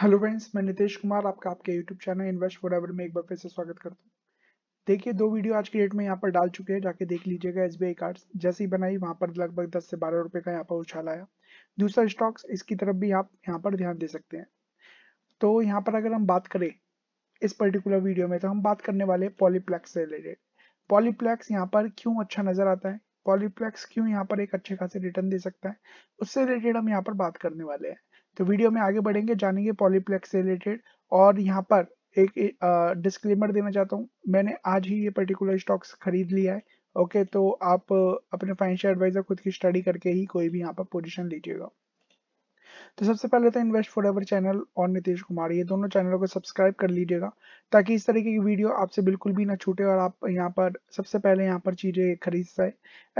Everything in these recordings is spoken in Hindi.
हेलो फ्रेंड्स मैं नितेश कुमार आपका आपके YouTube channel invest for ever में एक बार फिर से स्वागत करता हूँ देखिए दो वीडियो आज के डेट में यहाँ पर डाल चुके हैं जाके देख लीजिएगा एस बी कार्ड्स जैसी बनाई वहाँ पर लगभग 10 से 12 रुपए का यहाँ पर उछाल आया दूसरा स्टॉक्स इसकी तरफ भी आप यहाँ पर ध्यान दे सकते हैं तो यहाँ पर अगर हम बात करें इस पर्टिकुलर वीडियो में तो हम बात करने वाले पॉलीप्लेक्स से रिलेटेड पॉलीप्लेक्स यहाँ पर क्यों अच्छा नजर आता है पॉलीप्लेक्स क्यों यहाँ पर एक अच्छे खासे रिटर्न दे सकता है उससे रिलेटेड हम यहाँ पर बात करने वाले हैं तो वीडियो में आगे बढ़ेंगे जानेंगे पॉलीप्लेक्स से रिलेटेड और यहाँ पर एक डिस्क्लेमर देना चाहता हूँ मैंने आज ही ये पर्टिकुलर स्टॉक्स खरीद लिया है ओके तो आप अपने फाइनेंशियल एडवाइजर खुद की स्टडी करके ही कोई भी यहाँ पर पोजिशन लीजिएगा तो सबसे पहले तो इन्वेस्ट फॉर एवर चैनल और नीतीश कुमार ये दोनों चैनलों को सब्सक्राइब कर लीजिएगा ताकि इस तरीके की वीडियो आपसे बिल्कुल भी ना छूटे और आप यहाँ पर सबसे पहले यहाँ पर चीज़ें खरीद पाए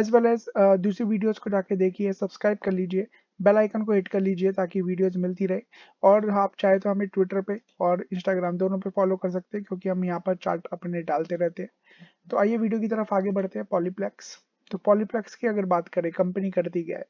एज वेल एज दूसरी वीडियोस को जाके देखिए सब्सक्राइब कर लीजिए बेल आइकन को हिट कर लीजिए ताकि वीडियोस मिलती रहे और आप चाहे तो हमें ट्विटर पे और इंस्टाग्राम दोनों पे फॉलो कर सकते हैं क्योंकि हम यहाँ पर चार्ट अपने डालते रहते हैं तो आइए वीडियो की तरफ आगे बढ़ते हैं पॉलीप्लेक्स तो पॉलीप्लेक्स की अगर बात करें कंपनी करती क्या है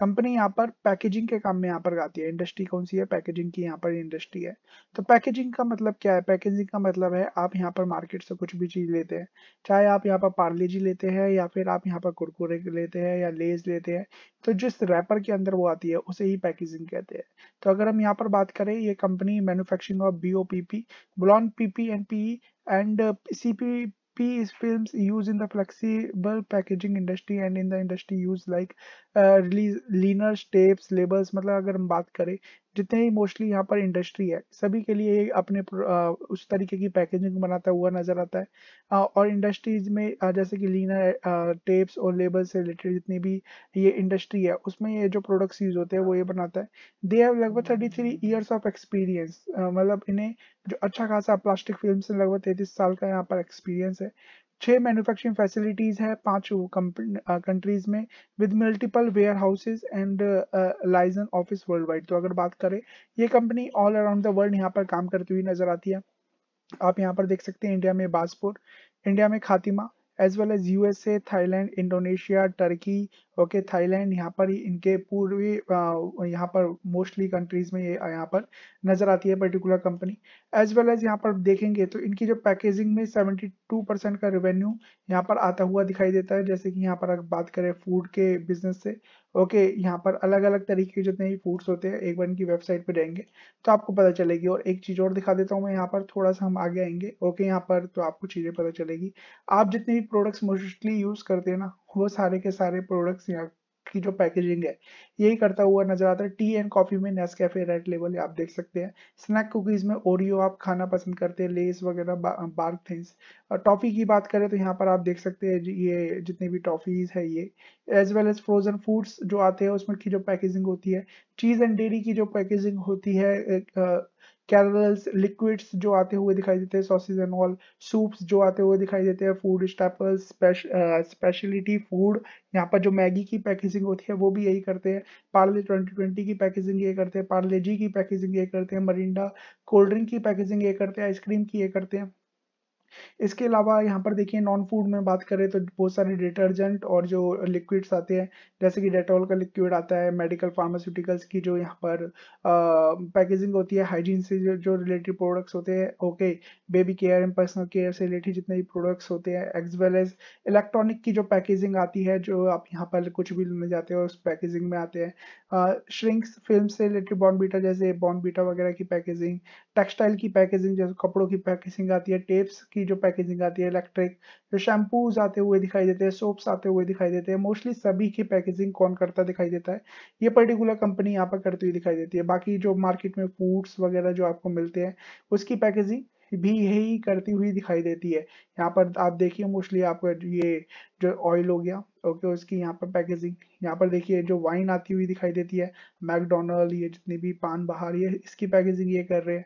कंपनी यहाँ पर पैकेजिंग के काम में यहाँ पर आती है इंडस्ट्री कौन सी है पैकेजिंग की यहाँ पर इंडस्ट्री है तो पैकेजिंग का मतलब क्या है पैकेजिंग का मतलब है आप यहाँ पर मार्केट से कुछ भी चीज लेते हैं चाहे आप यहाँ पर पार्ले जी लेते हैं या फिर आप यहाँ पर कुरकुरे लेते हैं या लेज लेते हैं तो जिस रैपर के अंदर वो आती है उसे ही पैकेजिंग कहते हैं तो अगर हम यहाँ पर बात करें ये company manufacturing of B O P P blown P P and P and C P P is films used in the flexible packaging industry and in the industry used like uh, release leaner tapes labels मतलब अगर हम बात करें जितने ही मोस्टली यहाँ पर इंडस्ट्री है सभी के लिए अपने उस तरीके की पैकेजिंग बनाता हुआ नजर आता है और इंडस्ट्रीज में जैसे कि लीनर टेप्स और लेबल से रिलेटेड जितनी भी ये इंडस्ट्री है उसमें ये जो प्रोडक्ट्स यूज होते हैं वो ये बनाता है दे हैव लगभग thirty three years of experience मतलब इन्हें जो अच्छा खासा प्लास्टिक फिल्म से लगभग तैतीस साल का यहाँ पर एक्सपीरियंस है छह मैन्युफैक्चरिंग फैसिलिटीज़ है पांच कंट्रीज़ में with multiple warehouses and liaison office worldwide तो अगर बात करें ये company all around the world यहाँ पर काम करती हुई नजर आती है आप यहाँ पर देख सकते हैं इंडिया में बासपुर इंडिया में Khatima as well as USA Thailand Indonesia Turkey okay Thailand यहाँ पर ही इनके पूर्वी यहाँ पर मोस्टली कंट्रीज में ये यहाँ पर नजर आती है particular company as well as यहाँ पर देखेंगे तो इनकी जो पैकेजिंग में 72 परसेंट का रेवेन्यू यहाँ पर आता हुआ दिखाई देता है जैसे कि यहाँ पर अगर बात करें फूड के बिजनेस से ओके यहाँ पर अलग अलग तरीके के जितने भी फूड्स होते हैं एक बार इनकी वेबसाइट पे रहेंगे तो आपको पता चलेगी और एक चीज़ और दिखा देता हूँ मैं यहाँ पर थोड़ा सा हम आगे आएंगे ओके यहाँ पर तो आपको चीज़ें पता चलेगी आप जितने भी प्रोडक्ट्स मोस्टली यूज़ करते हैं ना वो सारे के सारे प्रोडक्ट्स यहाँ की जो पैकेजिंग है यही करता हुआ नजर आता है टी एंड कॉफी में नेस कैफे रेड लेवल आप देख सकते हैं स्नैक कुकीज में ओरियो आप खाना पसंद करते हैं लेस वगैरह बार्क थिंग्स टॉफी की बात करें तो यहाँ पर आप देख सकते हैं ये जितने भी टॉफीज है ये as well as frozen foods जो आते हैं उसमें की जो पैकेजिंग होती है चीज एंड डेयरी की जो पैकेजिंग होती है कैरल्स लिक्विड्स जो आते हुए दिखाई देते हैं सॉसेज एंड ऑल सूप्स जो आते हुए दिखाई देते हैं फूड स्टेपल्स स्पेशलिटी फूड यहाँ पर जो मैगी की पैकेजिंग होती है वो भी यही करते हैं पार्ले 2020 की पैकेजिंग ये करते हैं पार्ले जी की पैकेजिंग ये करते हैं मरिंडा कोल्ड ड्रिंक की पैकेजिंग ये करते हैं आइसक्रीम की ये करते हैं इसके अलावा यहाँ पर देखिए नॉन फूड में बात करें तो बहुत सारे डिटर्जेंट और जो लिक्विड्स आते हैं जैसे कि डेटॉल का लिक्विड आता है मेडिकल फार्मास्यूटिकल्स की जो यहाँ पर पैकेजिंग होती है हाइजीन से जो जो रिलेटेड प्रोडक्ट्स होते हैं okay baby care and personal care से रिलेटेड जितने भी प्रोडक्ट्स होते हैं एज वेल एज इलेक्ट्रॉनिक की जो पैकेजिंग आती है जो आप यहाँ पर कुछ भी लेने जाते हैं उस पैकेजिंग में आते हैं श्रिंक्स फिल्म से रिलेटेड बॉन्डबीटा जैसे बॉन्डबीटा वगैरह की पैकेजिंग टेक्सटाइल की पैकेजिंग जैसे कपड़ों की पैकेजिंग आती है टेप्स की की जो पैकेजिंग आती है इलेक्ट्रिक जो शैम्पूज आते हुए दिखाई देते हैं सोप्स आते हुए दिखाई देते हैं मोस्टली सभी की पैकेजिंग कौन करता दिखाई देता है ये पर्टिकुलर कंपनी यहाँ पर करती हुई दिखाई देती है बाकी जो मार्केट में फूड्स वगैरह जो आपको मिलते हैं उसकी पैकेजिंग भी यही करती हुई दिखाई देती है यहाँ पर आप देखिए मोस्टली आपका ये जो ऑयल हो गया ओके उसकी यहाँ पर पैकेजिंग यहाँ पर देखिए जो वाइन आती हुई दिखाई देती है मैकडोनल्ड ये जितनी भी पान बाहर ये इसकी पैकेजिंग ये कर रहे हैं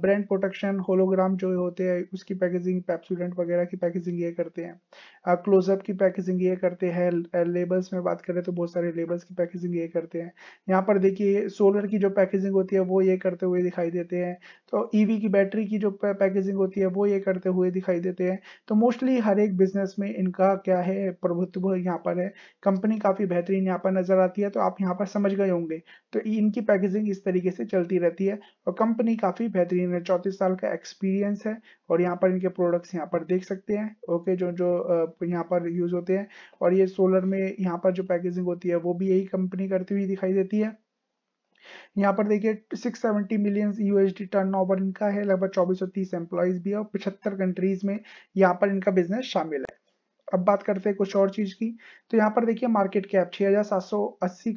ब्रांड प्रोटेक्शन होलोग्राम जो होते हैं उसकी पैकेजिंग पैप्सूडेंट वगैरह की पैकेजिंग ये करते हैं क्लोजअप की पैकेजिंग ये करते हैं लेबल्स में बात करें तो बहुत सारे लेबल्स की पैकेजिंग ये करते हैं यहाँ पर देखिए सोलर की जो पैकेजिंग होती है वो ये करते हुए दिखाई देते हैं तो ईवी e की बैटरी की जो पैकेजिंग होती है वो ये करते हुए दिखाई देते हैं तो मोस्टली हर एक बिजनेस में इनका क्या है प्रभुत्व यहाँ पर है कंपनी काफ़ी बेहतरीन यहाँ पर नज़र आती है तो आप यहाँ पर समझ गए होंगे तो इनकी पैकेजिंग इस तरीके से चलती रहती है और कंपनी काफ़ी बेहतरीन है चौंतीस साल का एक्सपीरियंस है और यहाँ पर इनके प्रोडक्ट्स यहाँ पर देख सकते हैं ओके जो जो यहाँ पर यूज होते हैं और ये सोलर में यहाँ पर जो पैकेजिंग होती है वो भी यही कंपनी करती हुई दिखाई देती है यहाँ पर देखिए 670 मिलियन यूएसडी टर्नओवर इनका है लगभग 2430 एम्प्लॉयज भी है और पिछहत्तर कंट्रीज में यहाँ पर इनका बिजनेस शामिल है अब बात करते हैं कुछ और चीज़ की तो यहाँ पर देखिए मार्केट कैप छह हजार सात सौ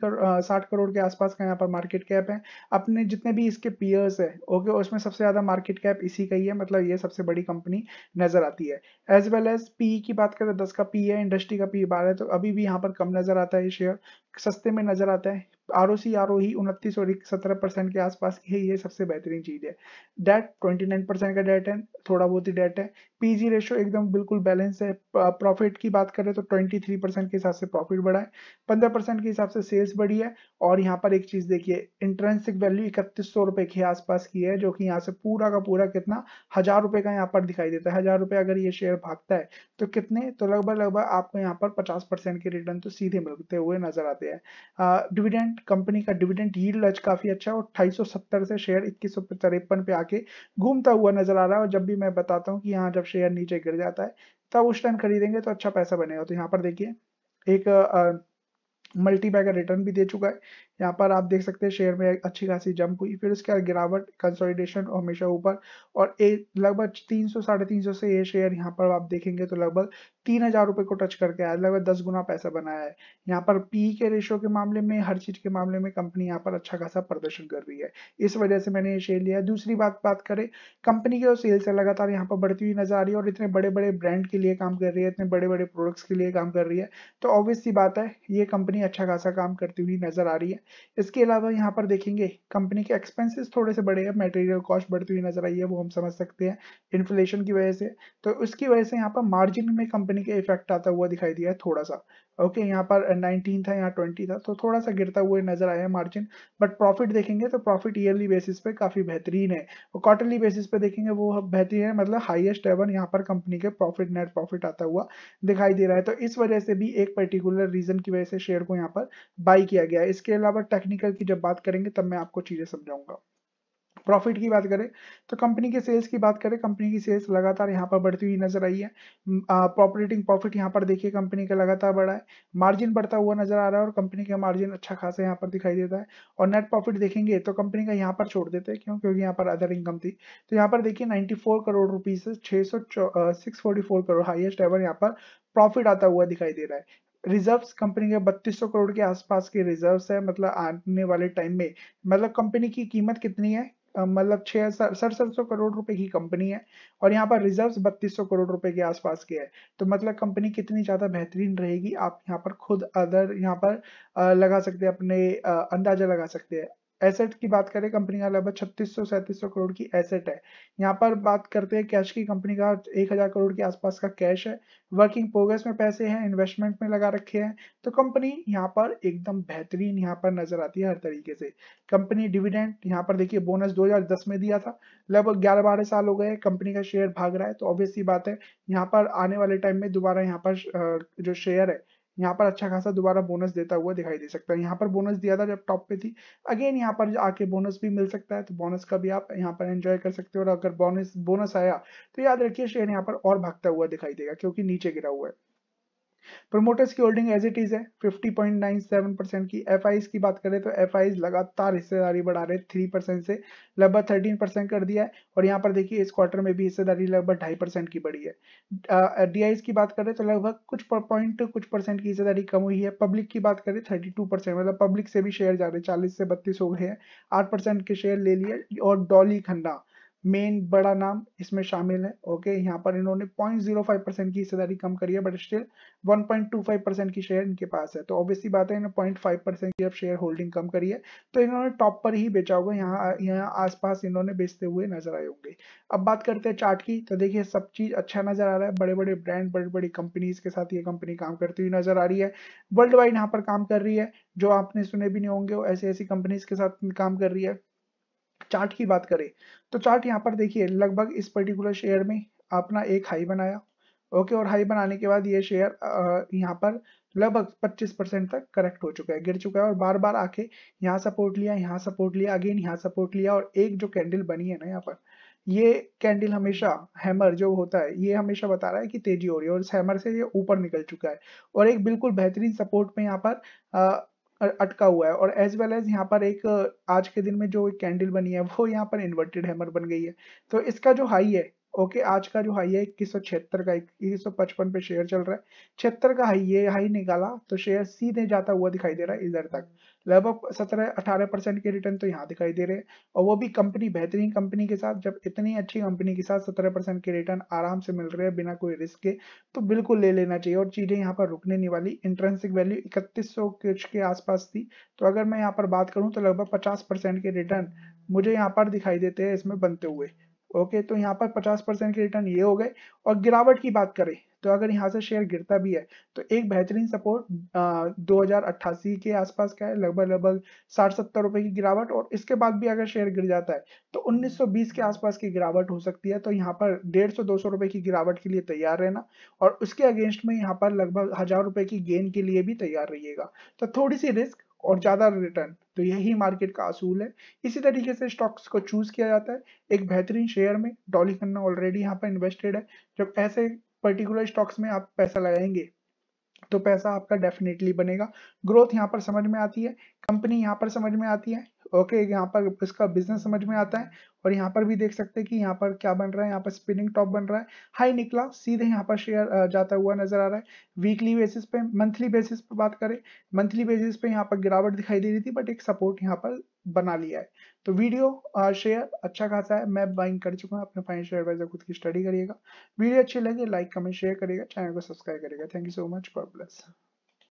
करोड़ साठ करोड़ के आसपास का यहाँ पर मार्केट कैप है अपने जितने भी इसके पीयर्स है ओके उसमें सबसे ज़्यादा मार्केट कैप इसी का ही है मतलब ये सबसे बड़ी कंपनी नज़र आती है एज वेल एज पी की बात करें दस का पी e है इंडस्ट्री का पी e बारह है तो अभी भी यहाँ पर कम नज़र आता है ये शेयर सस्ते में नज़र आता है R O C R O ही उनतीस और सत्रह परसेंट के आसपास ही ये सबसे बेहतरीन चीज़ है डेट ट्वेंटी नाइन परसेंट का डेट है थोड़ा बहुत ही डेट है पी जी रेशो एकदम बिल्कुल बैलेंस है प्रॉफिट की बात करें तो ट्वेंटी थ्री परसेंट के हिसाब से प्रॉफिट बढ़ा है पंद्रह परसेंट के हिसाब से सेल्स बढ़ी है और यहाँ पर एक चीज़ देखिए इंट्रेंसिक वैल्यू इकतीस सौ रुपए के आसपास की है जो कि यहाँ से पूरा का पूरा कितना हज़ार रुपए का यहाँ पर दिखाई देता है हज़ार रुपये अगर ये शेयर भागता है तो कितने तो लगभग लगभग आपको यहाँ पर पचास परसेंट के रिटर्न तो सीधे मिलते हुए नजर आते हैं डिविडेंड कंपनी का डिविडेंड यील्ड आज काफी अच्छा है और 270 से शेयर इक्कीस पे आके घूमता हुआ नजर आ रहा है और जब भी मैं बताता हूँ कि यहाँ जब शेयर नीचे गिर जाता है तब उस टाइम खरीदेंगे तो अच्छा पैसा बनेगा तो यहाँ पर देखिए एक मल्टी रिटर्न भी दे चुका है यहाँ पर आप देख सकते हैं शेयर में अच्छी खासी जंप हुई फिर उसके बाद गिरावट कंसोलिडेशन हमेशा ऊपर और लगभग तीन सौ साढ़े तीन सौ से ये शेयर यहाँ पर आप देखेंगे तो लगभग तीन हजार रुपये को टच करके आया लगभग दस गुना पैसा बनाया है यहाँ पर पी के रेशो के मामले में हर चीज के मामले में कंपनी यहाँ पर अच्छा खासा प्रदर्शन कर रही है इस वजह से मैंने ये शेयर लिया दूसरी बात बात करें कंपनी की जो सेल्स है लगातार यहाँ पर बढ़ती हुई नजर आ रही है और इतने बड़े बड़े ब्रांड के लिए काम कर रही है इतने बड़े बड़े प्रोडक्ट्स के लिए काम कर रही है तो ऑब्वियसली बात है ये कंपनी अच्छा खासा काम करती हुई नजर आ रही है इसके अलावा यहाँ पर देखेंगे कंपनी के एक्सपेंसेस थोड़े से बढ़े हैं मटेरियल कॉस्ट बढ़ती हुई नजर आई है वो हम समझ सकते हैं इन्फ्लेशन की वजह से तो उसकी वजह से यहाँ पर मार्जिन में कंपनी के इफेक्ट आता हुआ दिखाई दिया है थोड़ा सा ओके okay, यहाँ पर 19 uh, था यहाँ 20 था तो थोड़ा सा गिरता हुआ नजर आया मार्जिन बट प्रॉफिट देखेंगे तो प्रॉफिट ईयरली बेसिस पे काफी बेहतरीन है और क्वार्टरली बेसिस पे देखेंगे वो बेहतरीन है मतलब हाईएस्ट एवन यहाँ पर कंपनी के प्रॉफिट नेट प्रॉफिट आता हुआ दिखाई दे रहा है तो इस वजह से भी एक पर्टिकुलर रीजन की वजह से शेयर को यहाँ पर बाई किया गया इसके अलावा टेक्निकल की जब बात करेंगे तब मैं आपको चीजें समझाऊंगा प्रॉफिट की बात करें तो कंपनी के सेल्स की बात करें कंपनी की सेल्स लगातार यहाँ पर बढ़ती हुई नजर आई है ऑपरेटिंग प्रॉफिट यहाँ पर देखिए कंपनी का लगातार बढ़ा है मार्जिन बढ़ता हुआ नजर आ रहा है और कंपनी का मार्जिन अच्छा खासा यहाँ पर दिखाई देता है और नेट प्रॉफिट देखेंगे तो कंपनी का यहाँ पर छोड़ देते हैं क्यों क्योंकि यहाँ पर अदर इनकम थी तो यहाँ पर देखिए 94 करोड़ रुपीज से छः करोड़ हाइएस्ट एवर यहाँ पर प्रॉफिट आता हुआ दिखाई दे रहा है रिजर्व्स कंपनी के 3200 करोड़ के आसपास के रिजर्व्स है मतलब आने वाले टाइम में मतलब कंपनी की कीमत कितनी है मतलब छह सड़सठ सौ करोड़ रुपए की कंपनी है और यहाँ पर रिजर्व्स बत्तीस सौ करोड़ रुपए के आसपास के है तो मतलब कंपनी कितनी ज्यादा बेहतरीन रहेगी आप यहाँ पर खुद अदर यहाँ पर लगा सकते हैं अपने अंदाजा लगा सकते हैं एसेट की बात करें कंपनी का लगभग छत्तीस सौ सौ करोड़ की एसेट है यहाँ पर बात करते हैं कैश की कंपनी का एक हजार करोड़ के आसपास का कैश है वर्किंग प्रोग्रेस में पैसे हैं इन्वेस्टमेंट में लगा रखे हैं तो कंपनी यहाँ पर एकदम बेहतरीन यहाँ पर नजर आती है हर तरीके से कंपनी डिविडेंड यहाँ पर देखिए बोनस दो में दिया था लगभग ग्यारह बारह साल हो गए कंपनी का शेयर भाग रहा है तो ऑब्वियसली बात है यहाँ पर आने वाले टाइम में दोबारा यहाँ पर जो शेयर है यहाँ पर अच्छा खासा दोबारा बोनस देता हुआ दिखाई दे सकता है यहाँ पर बोनस दिया था जब टॉप पे थी अगेन यहाँ पर आके बोनस भी मिल सकता है तो बोनस का भी आप यहाँ पर एंजॉय कर सकते हो और अगर बोनस बोनस आया तो याद रखिए शेयर यहाँ पर और भागता हुआ दिखाई देगा क्योंकि नीचे गिरा हुआ है प्रमोटर्स की होल्डिंग एज इट इज है 50.97 परसेंट की एफ की बात करें तो एफ लगातार हिस्सेदारी बढ़ा रहे थ्री परसेंट से लगभग थर्टीन परसेंट कर दिया है और यहाँ पर देखिए इस क्वार्टर में भी हिस्सेदारी लगभग ढाई परसेंट की बढ़ी है डी की बात करें तो लगभग कुछ पॉइंट कुछ परसेंट की हिस्सेदारी कम हुई है पब्लिक की बात करें थर्टी मतलब पब्लिक से भी शेयर जा रहे चालीस से बत्तीस हो गए हैं आठ के शेयर ले लिए और डॉली खंडा मेन बड़ा नाम इसमें शामिल है ओके यहाँ पर इन्होंने 0.05 परसेंट की हिस्सेदारी कम करी है बट स्टिल 1.25 परसेंट की शेयर इनके पास है तो ऑब्वियसली बात है इन्होंने 0.5 परसेंट की अब शेयर होल्डिंग कम करी है तो इन्होंने टॉप पर ही बेचा होगा यहाँ यहाँ आसपास इन्होंने बेचते हुए नजर आए होंगे अब बात करते हैं चार्ट की तो देखिए सब चीज अच्छा नजर आ रहा है बड़े बड़े ब्रांड बड़ी बड़ी कंपनीज के साथ ये कंपनी काम करती हुई नजर आ रही है वर्ल्ड वाइड यहाँ पर काम कर रही है जो आपने सुने भी नहीं होंगे ऐसी ऐसी कंपनीज के साथ काम कर रही है चार्ट की बात करें तो चार्ट यहाँ पर देखिए लगभग इस पर्टिकुलर शेयर में अपना एक हाई बनाया ओके और हाई बनाने के बाद ये शेयर यहाँ पर लगभग 25 परसेंट तक करेक्ट हो चुका है गिर चुका है और बार बार आके यहाँ सपोर्ट लिया यहाँ सपोर्ट लिया अगेन यहाँ सपोर्ट लिया और एक जो कैंडल बनी है ना यहाँ पर ये कैंडल हमेशा हैमर जो होता है ये हमेशा बता रहा है कि तेजी हो रही है और इस हैमर से ये ऊपर निकल चुका है और एक बिल्कुल बेहतरीन सपोर्ट में यहाँ पर अटका हुआ है और एज वेल एज यहाँ पर एक आज के दिन में जो कैंडल बनी है वो यहाँ पर इन्वर्टेड हैमर बन गई है तो इसका जो हाई है ओके okay, आज का जो हाई है इक्कीस सौ छिहत्तर का इक्कीस सौ पचपन पे शेयर चल रहा है छिहत्तर का हाई ये हाई निकाला तो शेयर सीधे जाता हुआ दिखाई दे रहा है इधर तक लगभग सत्रह अठारह परसेंट के रिटर्न तो यहाँ दिखाई दे रहे हैं और वो भी कंपनी बेहतरीन कंपनी के साथ जब इतनी अच्छी कंपनी के साथ सत्रह परसेंट के रिटर्न आराम से मिल रहे हैं बिना कोई रिस्क के तो बिल्कुल ले लेना चाहिए और चीजें यहाँ पर रुकने नहीं वाली इंट्रेंसिक वैल्यू इकतीस सौ के आसपास थी तो अगर मैं यहाँ पर बात करूँ तो लगभग पचास के रिटर्न मुझे यहाँ पर दिखाई देते हैं इसमें बनते हुए ओके तो यहाँ पर 50 परसेंट के रिटर्न ये हो गए और गिरावट की बात करें तो अगर यहाँ से शेयर गिरता भी है तो एक बेहतरीन सपोर्ट दो के आसपास का है लगभग लगभग साठ सत्तर रुपए की गिरावट और इसके बाद भी अगर शेयर गिर जाता है तो 1920 के आसपास की गिरावट हो सकती है तो यहाँ पर डेढ़ सौ दो सौ रुपए की गिरावट के लिए तैयार रहना और उसके अगेंस्ट में यहाँ पर लगभग हजार रुपए की गेन के लिए भी तैयार रहिएगा तो थोड़ी सी रिस्क और ज़्यादा रिटर्न तो यही मार्केट का असूल है इसी तरीके से स्टॉक्स को चूज किया जाता है एक बेहतरीन शेयर में डॉली खन्ना ऑलरेडी यहाँ पर इन्वेस्टेड है जब ऐसे पर्टिकुलर स्टॉक्स में आप पैसा लगाएंगे तो पैसा आपका डेफिनेटली बनेगा ग्रोथ यहाँ पर समझ में आती है कंपनी यहाँ पर समझ में आती है ओके यहाँ पर इसका बिजनेस समझ में आता है और यहाँ पर भी देख सकते हैं कि यहाँ पर क्या बन रहा है यहाँ पर स्पिनिंग टॉप बन रहा है हाई निकला सीधे यहाँ पर शेयर जाता हुआ नजर आ रहा है वीकली बेसिस पे मंथली बेसिस पे बात करें मंथली बेसिस पे यहाँ पर गिरावट दिखाई दे रही थी बट एक सपोर्ट यहाँ पर बना लिया है तो वीडियो शेयर अच्छा खासा है मैं बाइंग कर चुका हूँ अपने फाइनेंशियल एडवाइजर खुद की स्टडी करिएगा वीडियो अच्छी लगे लाइक कमेंट शेयर करिएगा चैनल को सब्सक्राइब करिएगा thank you so much God bless